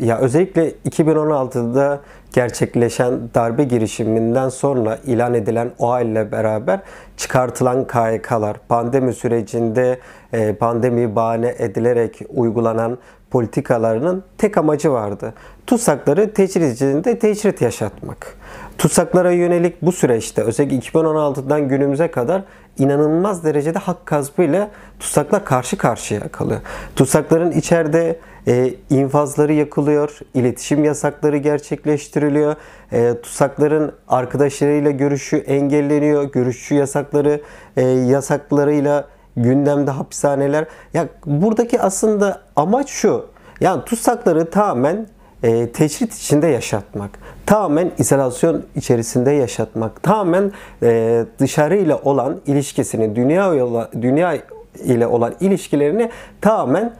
Ya özellikle 2016'da gerçekleşen darbe girişiminden sonra ilan edilen o ile beraber çıkartılan KYK'lar, pandemi sürecinde e, pandemi bahane edilerek uygulanan politikalarının tek amacı vardı. Tutsakları tecrizcinde tecrit yaşatmak. Tutsaklara yönelik bu süreçte özellikle 2016'dan günümüze kadar inanılmaz derecede hak gaspı ile tutsakla karşı karşıya kalıyor. Tutsakların içeride e, infazları yakılıyor, iletişim yasakları gerçekleştiriliyor, e, tutsakların arkadaşlarıyla görüşü engelleniyor, görüşçü yasakları e, yasaklarıyla gündemde hapishaneler. Ya buradaki aslında amaç şu. Yani tutsakları tamamen e, teşrit içinde yaşatmak, tamamen izolasyon içerisinde yaşatmak, tamamen e, dışarıyla olan ilişkisini, dünya ile, dünya ile olan ilişkilerini tamamen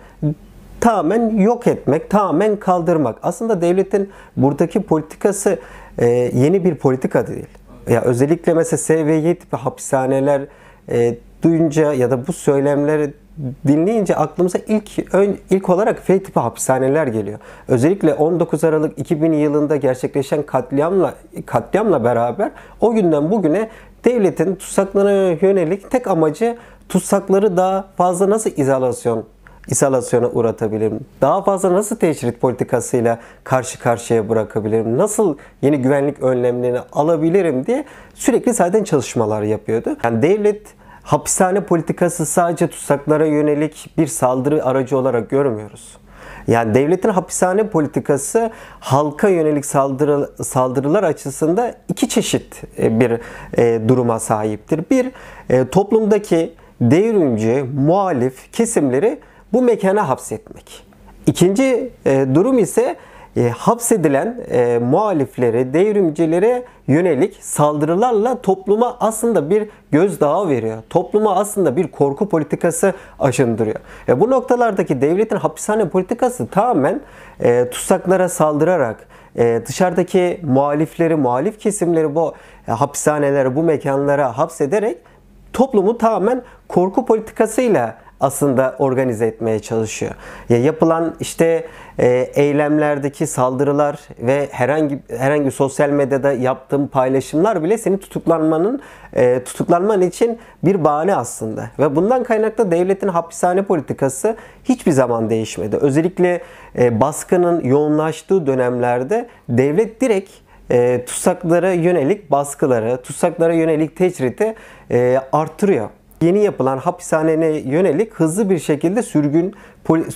tamamen yok etmek, tamamen kaldırmak. Aslında devletin buradaki politikası e, yeni bir politika değil. Ya özellikle mesela SVY tipi hapishaneler e, duyunca ya da bu söylemleri dinleyince aklımıza ilk ön, ilk olarak F tipi hapishaneler geliyor. Özellikle 19 Aralık 2000 yılında gerçekleşen katliamla katliamla beraber o günden bugüne devletin tutsaklara yönelik tek amacı tutsakları daha fazla nasıl izolasyon isalasyona uğratabilirim? Daha fazla nasıl teşrit politikasıyla karşı karşıya bırakabilirim? Nasıl yeni güvenlik önlemlerini alabilirim diye sürekli zaten çalışmalar yapıyordu. Yani devlet hapishane politikası sadece tutsaklara yönelik bir saldırı aracı olarak görmüyoruz. Yani devletin hapishane politikası halka yönelik saldırı, saldırılar açısında iki çeşit e, bir e, duruma sahiptir. Bir, e, toplumdaki devrimci, muhalif kesimleri bu mekana hapsetmek. İkinci e, durum ise e, hapsedilen e, muhaliflere, devrimcilere yönelik saldırılarla topluma aslında bir gözdağı veriyor. Topluma aslında bir korku politikası aşındırıyor. E, bu noktalardaki devletin hapishane politikası tamamen e, tutsaklara saldırarak, e, dışarıdaki muhalifleri, muhalif kesimleri bu e, hapishanelere, bu mekanlara hapsederek toplumu tamamen korku politikasıyla aslında organize etmeye çalışıyor. Ya yapılan işte e, eylemlerdeki saldırılar ve herhangi herhangi sosyal medyada yaptığım paylaşımlar bile seni tutuklanmanın e, tutuklanman için bir bahane aslında. Ve bundan kaynaklı devletin hapishane politikası hiçbir zaman değişmedi. Özellikle e, baskının yoğunlaştığı dönemlerde devlet direkt e, tutsaklara yönelik baskıları, tutsaklara yönelik tecriti e, arttırıyor yeni yapılan hapishanene yönelik hızlı bir şekilde sürgün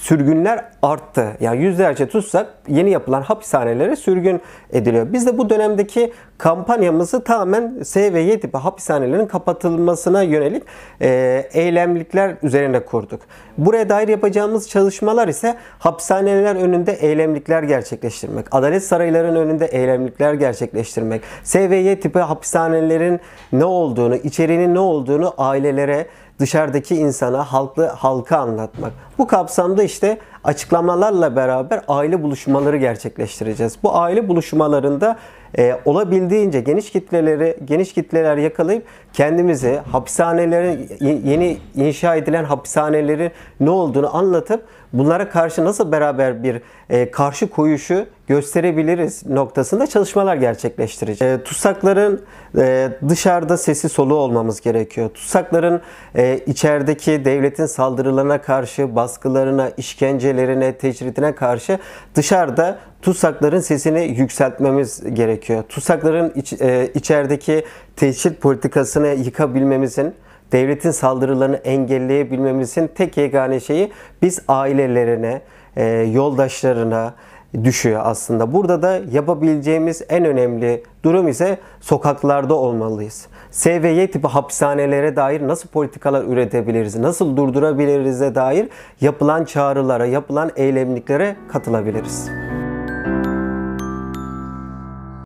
sürgünler arttı. Yani yüzlerce tutsak yeni yapılan hapishanelere sürgün ediliyor. Biz de bu dönemdeki kampanyamızı tamamen S ve Y tipi hapishanelerin kapatılmasına yönelik e, eylemlikler üzerine kurduk. Buraya dair yapacağımız çalışmalar ise hapishaneler önünde eylemlikler gerçekleştirmek, adalet sarayların önünde eylemlikler gerçekleştirmek, S ve Y tipi hapishanelerin ne olduğunu, içeriğinin ne olduğunu ailelere, dışarıdaki insana, halkı, halka anlatmak. Bu kapsamda işte açıklamalarla beraber aile buluşmaları gerçekleştireceğiz. Bu aile buluşmalarında e, olabildiğince geniş kitleleri, geniş kitleler yakalayıp kendimizi hapishanelerin yeni inşa edilen hapishanelerin ne olduğunu anlatıp bunlara karşı nasıl beraber bir e, karşı koyuşu gösterebiliriz noktasında çalışmalar gerçekleştireceğiz. E, tutsakların e, dışarıda sesi soluğu olmamız gerekiyor. Tutsakların e, içerideki devletin saldırılarına karşı, baskılarına, işkencelerine, tecridine karşı dışarıda tutsakların sesini yükseltmemiz gerekiyor. Tutsakların iç, e, içerideki teşhir politikasını yıkabilmemizin devletin saldırılarını engelleyebilmemizin tek yegane şeyi biz ailelerine, e, yoldaşlarına düşüyor aslında. Burada da yapabileceğimiz en önemli durum ise sokaklarda olmalıyız. S tipi hapishanelere dair nasıl politikalar üretebiliriz, nasıl durdurabiliriz'e dair yapılan çağrılara, yapılan eylemliklere katılabiliriz.